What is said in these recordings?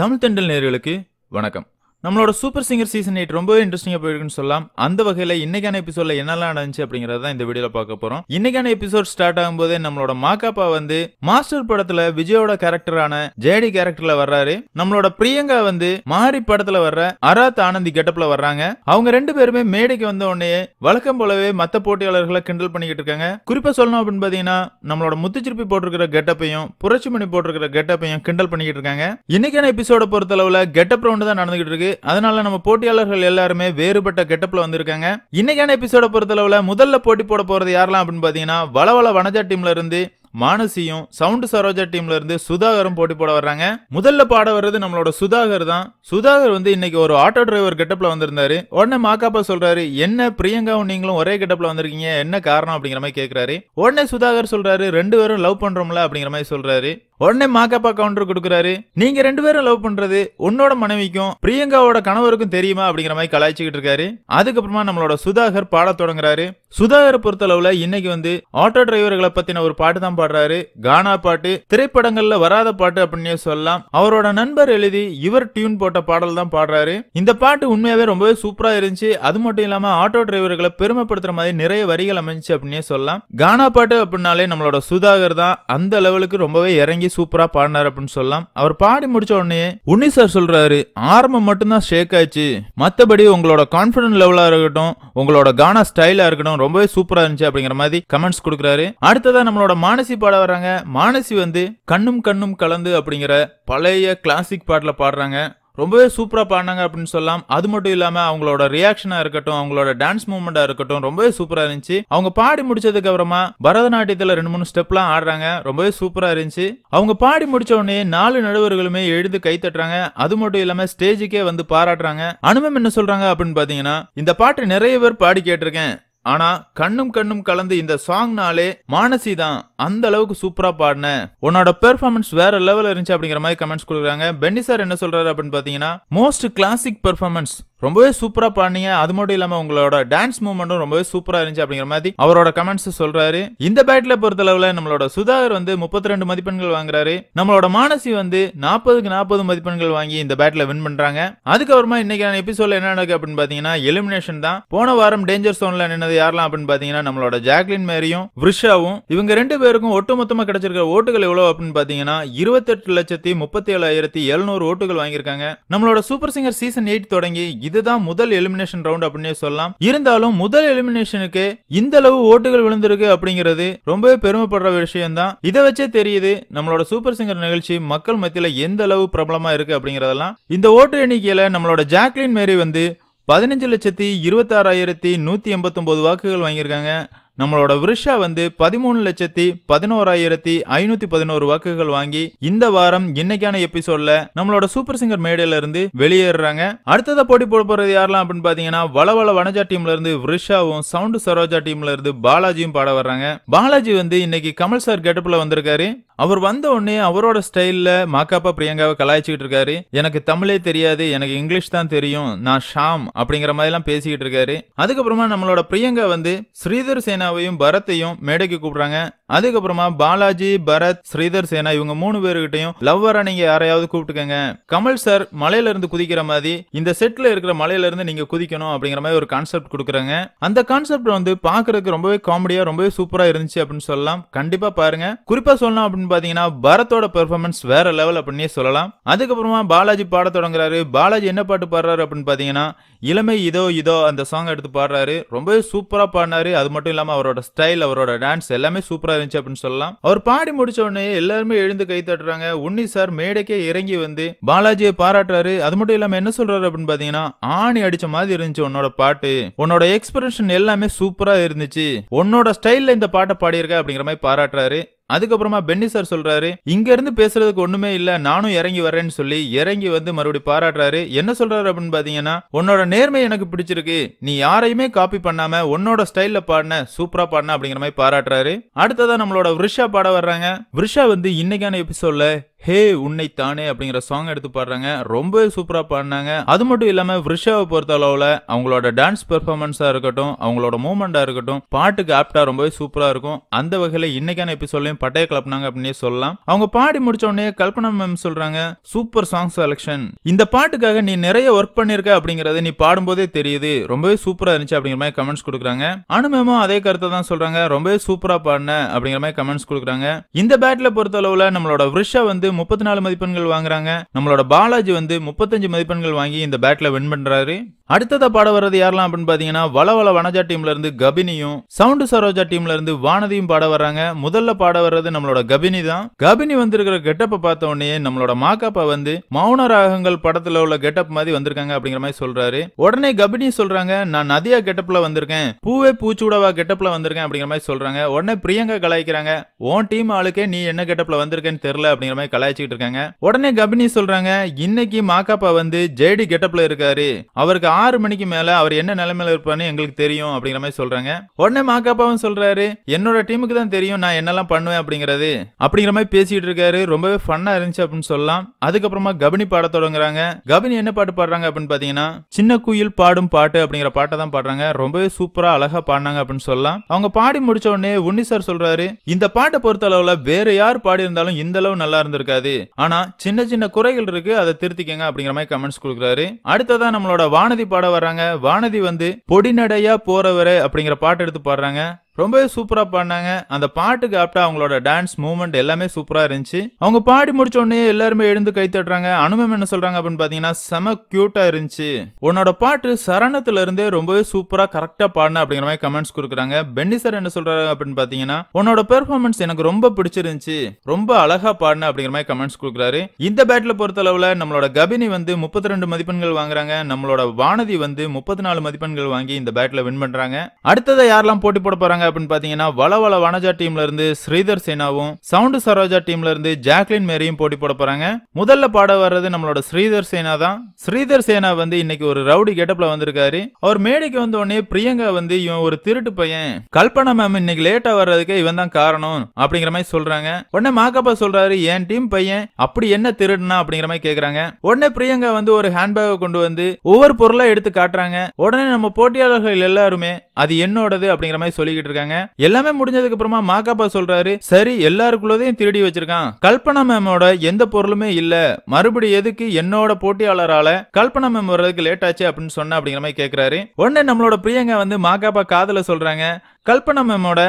தமிழ் தண்டல் நேர்களுக்கு வணக்கம் நம்மளோட சூப்பர் சிங்கர் சீசன் எயிட் ரொம்பவே இன்ட்ரெஸ்டிங்காக போயிருக்குன்னு சொல்லலாம் அந்த வகையில் இன்னைக்கான எபிசோட என்னெல்லாம் நடந்துச்சு அப்படிங்கிறத தான் இந்த வீடியோவில் பார்க்க போகிறோம் இன்னைக்கான எபிசோட் ஸ்டார்ட் ஆகும்போது நம்மளோட மாக்காப்பா வந்து மாஸ்டர் படத்தில் விஜயோட கேரக்டரான ஜேடி கேரக்டர்ல வர்றாரு நம்மளோட பிரியங்கா வந்து மாரி படத்தில் வர்ற அராத் ஆனந்தி கெட்டப்பில் வர்றாங்க அவங்க ரெண்டு பேருமே மேடைக்கு வந்த உடனே வழக்கம் போலவே மற்ற போட்டியாளர்களை கிண்டல் பண்ணிக்கிட்டு இருக்காங்க குறிப்பாக சொல்லணும் அப்படின்னு பார்த்தீங்கன்னா நம்மளோட முத்துச்சிருப்பி போட்டிருக்கிற கெட்டப்பையும் புரட்சி மணி போட்டிருக்கிற கெட்டப்பையும் கிண்டல் பண்ணிக்கிட்டு இருக்காங்க இன்னைக்கான எபிசோட பொறுத்தளவில் கெட்டப் ரவுண்டு தான் நடந்துகிட்டு இருக்கு அதனால நம்ம போட்டியாளர்கள் எல்லாருமே வேறுபட்ட கெட்டப்ல வந்திருக்காங்க இன்னைக்கான எபிசோட பொறுத்தளவுல முதல்ல போட்டி போட போறது யாரெல்லாம் அப்படின்னு பாத்தீங்கன்னா வளவள வனஜா டீம்ல இருந்து மானசியும் சவுண்ட் சரோஜா டீம்ல இருந்து சுதாகரும் போட்டி போட வர்றாங்க முதல்ல பாட வர்றது நம்மளோட சுதாகர் தான் சுதாகர் வந்து இன்னைக்கு ஒரு ஆட்டோ டிரைவர் கெட்டப்ல வந்திருந்தாரு உடனே மாக்காப்பா சொல்றாரு என்ன பிரியங்காவும் நீங்களும் ஒரே கெட்டப்ல வந்திருக்கீங்க என்ன காரணம் அப்படிங்கிற மாதிரி கேக்குறாரு உடனே சுதாகர் சொல்றாரு ரெண்டு பேரும் லவ் பண்றோம்ல அப்படிங்கிற மாதிரி சொல்றாரு உடனே மாக்கப்பா கவுண்டர் கொடுக்குறாரு நீங்க ரெண்டு பேரும் லவ் பண்றது உன்னோட மனைவிக்கும் பிரியங்காவோட கணவருக்கும் தெரியுமா அப்படிங்கிற மாதிரி கலாய்ச்சிக்கிட்டு இருக்காரு அதுக்கப்புறமா நம்மளோட சுதாகர் பாட தொடங்குறாரு சுதாகர் பொறுத்தளவுல இன்னைக்கு வந்து ஆட்டோ டிரைவர்களை பத்தின ஒரு பாட்டு தான் பாடுறாரு கானா பாட்டு திரைப்படங்கள்ல வராத பாட்டு அப்படின்னே சொல்லலாம் அவரோட நண்பர் எழுதி இவர் டியூன் போட்ட பாடல் தான் பாடுறாரு இந்த பாட்டு உண்மையாவே ரொம்பவே சூப்பரா இருந்துச்சு அது மட்டும் இல்லாம ஆட்டோ டிரைவர்களை பெருமைப்படுத்துற மாதிரி நிறைய வரிகள் அமைஞ்சு அப்படின்னே சொல்லலாம் கானா பாட்டு அப்படின்னாலே நம்மளோட சுதாகர் தான் அந்த லெவலுக்கு ரொம்பவே இறங்கி கல்கி சூப்பரா பாடினாரு அப்படின்னு சொல்லலாம் அவர் பாடி முடிச்ச உடனே உன்னி சார் சொல்றாரு ஆரம்பம் மட்டும்தான் ஷேக் ஆச்சு மத்தபடி உங்களோட கான்பிடன்ட் லெவலா இருக்கட்டும் உங்களோட கானா ஸ்டைலா இருக்கட்டும் ரொம்பவே சூப்பரா இருந்துச்சு அப்படிங்கிற மாதிரி கமெண்ட்ஸ் கொடுக்குறாரு அடுத்ததான் நம்மளோட மானசி பாட வராங்க மானசி வந்து கண்ணும் கண்ணும் கலந்து அப்படிங்கிற பழைய கிளாசிக் பாட்டில் பாடுறாங்க ரொம்பவே சூப்பராக பாடினாங்க அப்படின்னு சொல்லலாம் அது மட்டும் இல்லாமல் அவங்களோட ரியாக்ஷனாக இருக்கட்டும் அவங்களோட டான்ஸ் மூமெண்ட்டாக இருக்கட்டும் ரொம்பவே சூப்பராக இருந்துச்சு அவங்க பாடி முடிச்சதுக்கு அப்புறமா பரதநாட்டியத்தில் ரெண்டு மூணு ஸ்டெப்லாம் ஆடுறாங்க ரொம்பவே சூப்பராக இருந்துச்சு அவங்க பாடி முடிச்ச உடனே நாலு நடுவர்களுமே எழுந்து கை தட்டுறாங்க அது மட்டும் இல்லாமல் ஸ்டேஜுக்கே வந்து பாராட்டுறாங்க அனுபவம் என்ன சொல்றாங்க அப்படின்னு பார்த்தீங்கன்னா இந்த பாட்டு நிறைய பேர் பாடி கேட்டிருக்கேன் ஆனா கண்ணும் கண்ணும் கலந்து இந்த சாங்னாலே மானசி தான் அந்த அளவுக்கு சூப்பரா பாடின உன்னோட பெர்ஃபார்மன்ஸ் வேற லெவல் இருந்துச்சு அப்படிங்கிற மாதிரி கமெண்ட்ஸ் கொடுக்குறாங்க பென்னி சார் என்ன சொல்றாரு அப்படின்னு பாத்தீங்கன்னா மோஸ்ட் கிளாசிக் பெர்ஃபார்மன்ஸ் ரொம்பவே சூப்பராக பண்ணீங்க அது மட்டும் இல்லாமல் உங்களோட டான்ஸ் மூவ்மெண்ட்டும் ரொம்பவே சூப்பராக இருந்துச்சு அப்படிங்கிற மாதிரி அவரோட கமெண்ட்ஸ் சொல்றாரு இந்த பேட்டில் பொறுத்தளவில் நம்மளோட சுதாகர் வந்து முப்பத்தி ரெண்டு மதிப்பெண்கள் வாங்குறாரு நம்மளோட மானசி வந்து நாற்பதுக்கு நாற்பது மதிப்பெண்கள் வாங்கி இந்த பேட்டில் வின் பண்ணுறாங்க அதுக்கப்புறமா இன்னைக்கான எபிசோட என்ன நடக்கு அப்படின்னு பார்த்தீங்கன்னா எலிமினேஷன் தான் போன வாரம் டேஞ்சர் சோனில் நின்னது யாரெல்லாம் அப்படின்னு பார்த்தீங்கன்னா நம்மளோட ஜாக்லின் மேரியும் விஷாவும் இவங்க ரெண்டு பேருக்கும் ஒட்டுமொத்தமாக கிடைச்சிருக்க ஓட்டுகள் எவ்வளோ அப்படின்னு பார்த்தீங்கன்னா இருபத்தெட்டு லட்சத்தி முப்பத்தி ஏழாயிரத்தி எழுநூறு ஓட்டுகள் வாங்கியிருக்காங்க நம்மளோட சூப்பர் சிங்கர் சீசன் எயிட் தொடங்கி இதுதான் முதல் எலிமினேஷன் ரவுண்ட் அப்படின்னே சொல்லலாம் இருந்தாலும் முதல் எலிமினேஷனுக்கு இந்த அளவு ஓட்டுகள் விழுந்திருக்கு அப்படிங்கிறது ரொம்பவே பெருமைப்படுற விஷயம் தான் இதை வச்சே தெரியுது நம்மளோட சூப்பர் சிங்கர் நிகழ்ச்சி மக்கள் மத்தியில எந்த அளவு பிரபலமா இருக்கு அப்படிங்கறதெல்லாம் இந்த ஓட்டு எண்ணிக்கையில நம்மளோட ஜாக்லின் மேரி வந்து பதினஞ்சு லட்சத்தி இருபத்தாறாயிரத்தி நூத்தி எண்பத்தி ஒன்பது வாக்குகள் வாங்கியிருக்காங்க நம்மளோட விருஷா வந்து பதிமூணு லட்சத்தி பதினோராயிரத்தி ஐநூத்தி பதினோரு வாக்குகள் வாங்கி இந்த வாரம் இன்னைக்கான எபிசோட்ல நம்மளோட சூப்பர் சிங்கர் மேடையில இருந்து வெளியேறாங்க அடுத்ததா போட்டி போட போறது யாரெல்லாம் அப்படின்னு பாத்தீங்கன்னா வளவள வனஜா டீம்ல இருந்து விருஷாவும் சவுண்ட் சரோஜா டீம்ல இருந்து பாலாஜியும் பாட வர்றாங்க பாலாஜி வந்து இன்னைக்கு கமல் சார் கெட்டப்ல வந்திருக்காரு அவர் வந்த உடனே அவரோட ஸ்டைல்ல மாக்காப்பா பிரியங்காவை கலாய்ச்சிக்கிட்டு இருக்காரு எனக்கு தமிழே தெரியாது எனக்கு இங்கிலீஷ் தான் தெரியும் நான் ஷாம் அப்படிங்கிற மாதிரி எல்லாம் பேசிக்கிட்டு இருக்காரு அதுக்கப்புறமா நம்மளோட பிரியங்கா வந்து ஸ்ரீதர் சேனாவையும் பரத்தையும் மேடைக்கு கூப்பிடுறாங்க அதுக்கப்புறமா பாலாஜி பரத் ஸ்ரீதர் சேனா இவங்க மூணு பேருக்கிட்டையும் லவ்வரா நீங்க யாரையாவது கூப்பிட்டுக்கங்க கமல் சார் மலையில இருந்து குதிக்கிற மாதிரி இந்த செட்ல இருக்கிற மலையில இருந்து நீங்க குதிக்கணும் அப்படிங்கிற மாதிரி ஒரு கான்செப்ட் கொடுக்குறாங்க அந்த கான்செப்ட் வந்து பாக்குறதுக்கு ரொம்பவே காமெடியா ரொம்பவே சூப்பரா இருந்துச்சு அப்படின்னு சொல்லலாம் கண்டிப்பா பாருங்க குறிப்பா சொல்லலாம் அப்படின்னு அப்படின்னு பாத்தீங்கன்னா பரத்தோட பெர்ஃபார்மன்ஸ் வேற லெவல் அப்படின்னே சொல்லலாம் அதுக்கப்புறமா பாலாஜி பாட தொடங்குறாரு பாலாஜி என்ன பாட்டு பாடுறாரு அப்படின்னு பாத்தீங்கன்னா இளமை இதோ இதோ அந்த சாங் எடுத்து பாடுறாரு ரொம்பவே சூப்பராக பாடினாரு அது மட்டும் இல்லாமல் அவரோட ஸ்டைல் அவரோட டான்ஸ் எல்லாமே சூப்பராக இருந்துச்சு அப்படின்னு சொல்லலாம் அவர் பாடி முடிச்ச உடனே எல்லாருமே எழுந்து கை தட்டுறாங்க உன்னி சார் மேடைக்கே இறங்கி வந்து பாலாஜியை பாராட்டுறாரு அது மட்டும் இல்லாமல் என்ன சொல்றாரு அப்படின்னு பார்த்தீங்கன்னா ஆணி அடிச்ச மாதிரி இருந்துச்சு உன்னோட பாட்டு உன்னோட எக்ஸ்பிரஷன் எல்லாமே சூப்பராக இருந்துச்சு உன்னோட ஸ்டைல்ல இந்த பாட்டை பாடியிருக்க அப்படிங்கிற மாதிரி பாராட்டுறாரு அதுக்கப்புறமா பென்னி சார் சொல்றாரு இங்க இருந்து பேசுறதுக்கு ஒண்ணுமே இல்ல நானும் இறங்கி வரேன்னு சொல்லி இறங்கி வந்து மறுபடியும் பாராட்டுறாரு என்ன சொல்றாரு அப்படின்னு பாத்தீங்கன்னா உன்னோட உன்னோட நேர்மை எனக்கு பிடிச்சிருக்கு நீ யாரையுமே காப்பி பண்ணாம உன்னோட ஸ்டைல்ல பாடின சூப்பரா பாடின அப்படிங்கிற மாதிரி பாராட்டுறாரு அடுத்ததான் நம்மளோட விருஷா பாட வர்றாங்க விருஷா வந்து இன்னைக்கான எபிசோட்ல ஹே உன்னை தானே அப்படிங்கிற சாங் எடுத்து பாடுறாங்க ரொம்ப சூப்பராக பாடினாங்க அது மட்டும் இல்லாமல் விஷாவை பொறுத்த அளவில் அவங்களோட டான்ஸ் பெர்ஃபார்மன்ஸாக இருக்கட்டும் அவங்களோட மூமெண்ட்டாக இருக்கட்டும் பாட்டுக்கு ஆப்டாக ரொம்பவே சூப்பராக இருக்கும் அந்த வகையில் இன்னைக்கான எபிசோட்லையும் பட்டைய கிளப்பினாங்க அப்படின்னே சொல்லலாம் அவங்க பாடி முடிச்ச உடனே கல்பனா மேம் சொல்கிறாங்க சூப்பர் சாங் செலெக்ஷன் இந்த பாட்டுக்காக நீ நிறைய ஒர்க் பண்ணியிருக்க அப்படிங்கிறத நீ பாடும்போதே தெரியுது ரொம்பவே சூப்பராக இருந்துச்சு அப்படிங்கிற மாதிரி கமெண்ட்ஸ் கொடுக்குறாங்க அனு மேமும் அதே கருத்தை தான் சொல்கிறாங்க ரொம்பவே சூப்பராக பாடின அப்படிங்கிற மாதிரி கமெண்ட்ஸ் கொடுக்குறாங்க இந்த பேட்டில் பொறுத்த அளவில் நம்மளோட விஷா வந்து வந்து முப்பத்தி நாலு மதிப்பெண்கள் வாங்குறாங்க நம்மளோட பாலாஜி வந்து முப்பத்தஞ்சு மதிப்பெண்கள் வாங்கி இந்த பேட்டில் வின் பண்றாரு அடுத்ததா பாட வர்றது யாரெல்லாம் அப்படின்னு பாத்தீங்கன்னா வளவள வனஜா டீம்ல இருந்து கபினியும் சவுண்டு சரோஜா டீம்ல இருந்து வானதியும் பாட வர்றாங்க முதல்ல பாட வர்றது நம்மளோட கபினி தான் கபினி வந்திருக்கிற கெட்டப்பை பார்த்த உடனே நம்மளோட மாக்காப்பா வந்து மௌன ராகங்கள் படத்துல உள்ள கெட்டப் மாதிரி வந்திருக்காங்க அப்படிங்கிற மாதிரி சொல்றாரு உடனே கபினி சொல்றாங்க நான் நதியா கெட்டப்ல வந்திருக்கேன் பூவே பூச்சூடவா கெட்டப்ல வந்திருக்கேன் அப்படிங்கிற மாதிரி சொல்றாங்க உடனே பிரியங்கா கலாய்க்கிறாங்க உன் டீம் ஆளுக்கே நீ என்ன கெட்டப்ல வந்திருக்கேன்னு தெரியல அப்படிங்கிற மாதிரி கலாய்ச்சிக்கிட்டு இருக்காங்க உடனே கபினி சொல்றாங்க இன்னைக்கு மாக்காப்பா வந்து ஜேடி கெட்டப்ல இருக்காரு அவருக்கு ஆறு மணிக்கு மேல அவர் என்ன நிலைமையில இருப்பான்னு எங்களுக்கு தெரியும் அப்படிங்கிற மாதிரி சொல்றாங்க உடனே மாக்காப்பாவும் சொல்றாரு என்னோட டீமுக்கு தான் தெரியும் நான் என்னெல்லாம் பண்ணுவேன் அப்படிங்கறது அப்படிங்கிற மாதிரி பேசிட்டு இருக்காரு ரொம்பவே ஃபன்னா இருந்துச்சு அப்படின்னு சொல்லலாம் அதுக்கப்புறமா கபினி பாட தொடங்குறாங்க கபினி என்ன பாட்டு பாடுறாங்க அப்படின்னு பாத்தீங்கன்னா சின்ன குயில் பாடும் பாட்டு அப்படிங்கிற பாட்டை தான் பாடுறாங்க ரொம்பவே சூப்பரா அழகா பாடினாங்க அப்படின்னு சொல்லலாம் அவங்க பாடி முடிச்ச உடனே உன்னி சார் சொல்றாரு இந்த பாட்டை பொறுத்த அளவுல வேற யார் பாடி இருந்தாலும் இந்த அளவு நல்லா இருந்திருக்கு இருக்காது ஆனா சின்ன சின்ன குறைகள் இருக்கு அதை திருத்திக்கங்க அப்படிங்கிற மாதிரி கமெண்ட்ஸ் கொடுக்குறாரு அடுத்ததான் நம்மளோட வானதி பாட வர்றாங்க வானதி வந்து பொடிநடையா போறவரை அப்படிங்கிற பாட்டு எடுத்து பாடுறாங்க ரொம்பவே சூப்பராக பாடினாங்க அந்த பாட்டுக்கு ஆப்டா அவங்களோட டான்ஸ் மூவ்மெண்ட் எல்லாமே சூப்பராக இருந்துச்சு அவங்க பாடி முடிச்ச உடனே எல்லாருமே எழுந்து கை தட்டுறாங்க அனுமம் என்ன சொல்றாங்க அப்படின்னு பார்த்தீங்கன்னா செம க்யூட்டாக இருந்துச்சு உன்னோட பாட்டு சரணத்துல இருந்தே ரொம்பவே சூப்பராக கரெக்டாக பாடின அப்படிங்கிற மாதிரி கமெண்ட்ஸ் கொடுக்குறாங்க பென்னி சார் என்ன சொல்றாங்க அப்படின்னு பாத்தீங்கன்னா உன்னோட பெர்ஃபார்மன்ஸ் எனக்கு ரொம்ப பிடிச்சிருந்துச்சு ரொம்ப அழகா பாடின அப்படிங்கிற மாதிரி கமெண்ட்ஸ் கொடுக்குறாரு இந்த பேட்டில் பொறுத்த அளவுல நம்மளோட கபினி வந்து முப்பத்தி ரெண்டு மதிப்பெண்கள் வாங்குறாங்க நம்மளோட வானதி வந்து முப்பத்தி நாலு மதிப்பெண்கள் வாங்கி இந்த பேட்டில் வின் பண்றாங்க அடுத்ததை யாரெல்லாம் போட்டி போட போறாங்க அப்படின்னு பாத்தீங்கன்னா வளவள வனஜா டீம்ல இருந்து ஸ்ரீதர் சேனாவும் சவுண்டு சரோஜா டீம்ல இருந்து ஜாக்லின் மேரியும் போட்டி போட போறாங்க முதல்ல பாட வர்றது நம்மளோட ஸ்ரீதர் சேனா தான் ஸ்ரீதர் சேனா வந்து இன்னைக்கு ஒரு ரவுடி கெட்டப்ல வந்திருக்காரு அவர் மேடைக்கு வந்த உடனே பிரியங்கா வந்து இவன் ஒரு திருட்டு பையன் கல்பனா மேம் இன்னைக்கு லேட்டா வர்றதுக்கு இவன் தான் காரணம் அப்படிங்கிற மாதிரி சொல்றாங்க உடனே மாக்கப்பா சொல்றாரு என் டீம் பையன் அப்படி என்ன திருடுனா அப்படிங்கிற மாதிரி கேக்குறாங்க உடனே பிரியங்கா வந்து ஒரு ஹேண்ட்பேக்கை கொண்டு வந்து ஒவ்வொரு பொருளா எடுத்து காட்டுறாங்க உடனே நம்ம போட்டியாளர்கள் எல்லாருமே அது என்னோடது அப்படிங்கிற மாதிரி சொல்லிக்கிட்டு இருக்காங்க எல்லாமே முடிஞ்சதுக்கு அப்புறமா மாகாப்பா சொல்றாரு சரி எல்லாருக்குள்ளதையும் திருடி வச்சிருக்கான் கல்பனா மேமோட எந்த பொருளுமே இல்ல மறுபடியும் எதுக்கு என்னோட போட்டியாளரால கல்பனா மேம் வர்றதுக்கு லேட் ஆச்சு அப்படின்னு சொன்ன அப்படிங்கிற மாதிரி கேக்குறாரு உடனே நம்மளோட பிரியங்க வந்து மாகாப்பா காதல சொல்றாங்க கல்பனா மேமோட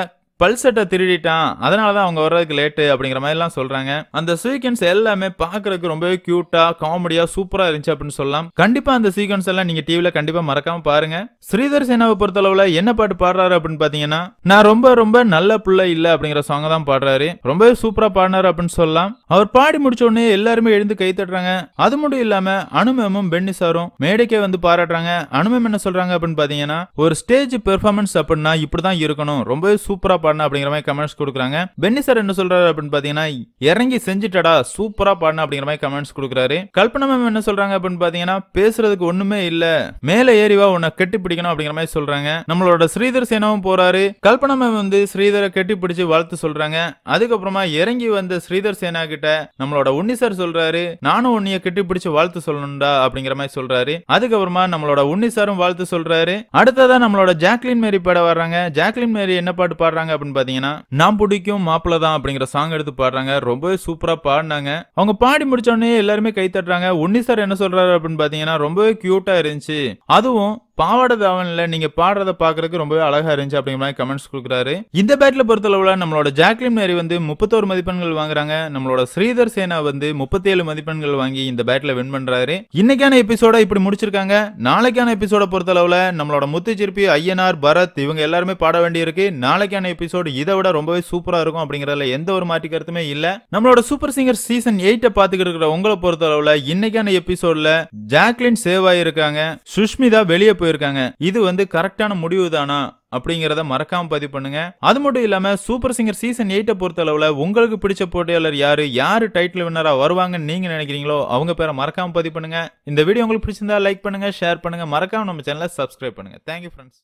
பல்சட்டை திருடிட்டான் அதனால தான் அவங்க வர்றதுக்கு லேட்டு அப்படிங்கிற மாதிரிலாம் சொல்கிறாங்க அந்த சீக்வன்ஸ் எல்லாமே பார்க்கறதுக்கு ரொம்பவே க்யூட்டாக காமெடியாக சூப்பராக இருந்துச்சு அப்படின்னு சொல்லலாம் கண்டிப்பாக அந்த சீக்வன்ஸ் எல்லாம் நீங்கள் டிவியில் கண்டிப்பாக மறக்காமல் பாருங்கள் ஸ்ரீதர் சேனாவை பொறுத்தளவில் என்ன பாட்டு பாடுறாரு அப்படின்னு பார்த்தீங்கன்னா நான் ரொம்ப ரொம்ப நல்ல பிள்ளை இல்லை அப்படிங்கிற சாங் தான் பாடுறாரு ரொம்பவே சூப்பராக பாடினாரு அப்படின்னு சொல்லலாம் அவர் பாடி முடிச்ச உடனே எல்லாருமே எழுந்து கை தட்டுறாங்க அது மட்டும் இல்லாமல் அனுமமும் பென்னி சாரும் மேடைக்கே வந்து பாராட்டுறாங்க அனுமம் என்ன சொல்கிறாங்க அப்படின்னு பார்த்தீங்கன்னா ஒரு ஸ்டேஜ் பெர்ஃபார்மன்ஸ் அப்படின்னா இப்படி தான் இருக்கணும் ரொம்பவே சூப்பராக பாடின அப்படிங்கிற மாதிரி கமெண்ட்ஸ் கொடுக்குறாங்க பென்னி சார் என்ன சொல்றாரு அப்படின்னு பாத்தீங்கன்னா இறங்கி செஞ்சுட்டடா சூப்பரா பாடின அப்படிங்கிற மாதிரி கமெண்ட்ஸ் கொடுக்குறாரு கல்பனா மேம் என்ன சொல்றாங்க அப்படின்னு பாத்தீங்கன்னா பேசுறதுக்கு ஒண்ணுமே இல்ல மேல ஏறிவா உன்னை கெட்டி பிடிக்கணும் அப்படிங்கிற மாதிரி சொல்றாங்க நம்மளோட ஸ்ரீதர் சேனாவும் போறாரு கல்பனா மேம் வந்து ஸ்ரீதரை கெட்டி பிடிச்சு வாழ்த்து சொல்றாங்க அதுக்கப்புறமா இறங்கி வந்த ஸ்ரீதர் சேனா கிட்ட நம்மளோட உன்னி சார் சொல்றாரு நானும் உன்னிய கெட்டி பிடிச்சு வாழ்த்து சொல்லணும்டா அப்படிங்கிற மாதிரி சொல்றாரு அதுக்கப்புறமா நம்மளோட உன்னி சாரும் வாழ்த்து சொல்றாரு அடுத்ததான் நம்மளோட ஜாக்லின் மேரி பாட வர்றாங்க ஜாக்லின் மேரி என்ன பாட்டு பாடுறாங்க அப்படின்னு பாத்தீங்கன்னா நான் பிடிக்கும் மாப்பிள்ள தான் அப்படிங்கிற சாங் எடுத்து பாடுறாங்க ரொம்பவே சூப்பரா பாடினாங்க அவங்க பாடி முடிச்சோடனே எல்லாருமே கை தட்டுறாங்க ஒன்னி சார் என்ன சொல்றாரு அப்படின்னு பார்த்தீங்கன்னா ரொம்பவே க்யூட்டாக இருந்துச்சு அதுவும் பாவாட தாவனில் நீங்கள் பாடுறத பாக்குறதுக்கு ரொம்பவே அழகாக இருந்துச்சு அப்படிங்கிற மாதிரி கமெண்ட்ஸ் கொடுக்குறாரு இந்த பேட்டில் பொறுத்தளவில் நம்மளோட ஜாக்லின் மேரி வந்து முப்பத்தோரு மதிப்பெண்கள் வாங்குறாங்க நம்மளோட ஸ்ரீதர் சேனா வந்து முப்பத்தேழு மதிப்பெண்கள் வாங்கி இந்த பேட்டில் வின் பண்ணுறாரு இன்னைக்கான எபிசோட இப்படி முடிச்சிருக்காங்க நாளைக்கான எபிசோட பொறுத்தளவில் நம்மளோட முத்துச்சிருப்பி ஐயனார் பரத் இவங்க எல்லாருமே பாட வேண்டியிருக்கு நாளைக்கான எபிசோடு இதை விட ரொம்பவே சூப்பராக இருக்கும் அப்படிங்கறதுல எந்த ஒரு மாற்றி கருத்துமே இல்லை நம்மளோட சூப்பர் சிங்கர் சீசன் எயிட்டை பாத்துக்கிட்டு இருக்கிற உங்களை பொறுத்தளவில் இன்னைக்கான எபிசோட்ல ஜாக்லின் சேவ் ஆகியிருக்காங்க சுஷ்மிதா வெளியே போய் போயிருக்காங்க இது வந்து கரெக்டான முடிவு தானா அப்படிங்கிறத மறக்காம பதிவு பண்ணுங்க அது மட்டும் இல்லாம சூப்பர் சிங்கர் சீசன் எயிட்டை பொறுத்த அளவுல உங்களுக்கு பிடிச்ச போட்டியாளர் யாரு யாரு டைட்டில் வின்னரா வருவாங்கன்னு நீங்க நினைக்கிறீங்களோ அவங்க பேரை மறக்காம பதிவு பண்ணுங்க இந்த வீடியோ உங்களுக்கு பிடிச்சிருந்தா லைக் பண்ணுங்க ஷேர் பண்ணுங்க மறக்காம நம்ம சேனலை சப்ஸ்கிரைப் பண்ணுங்க தேங்க்யூ ஃப்ரெண்ட்ஸ்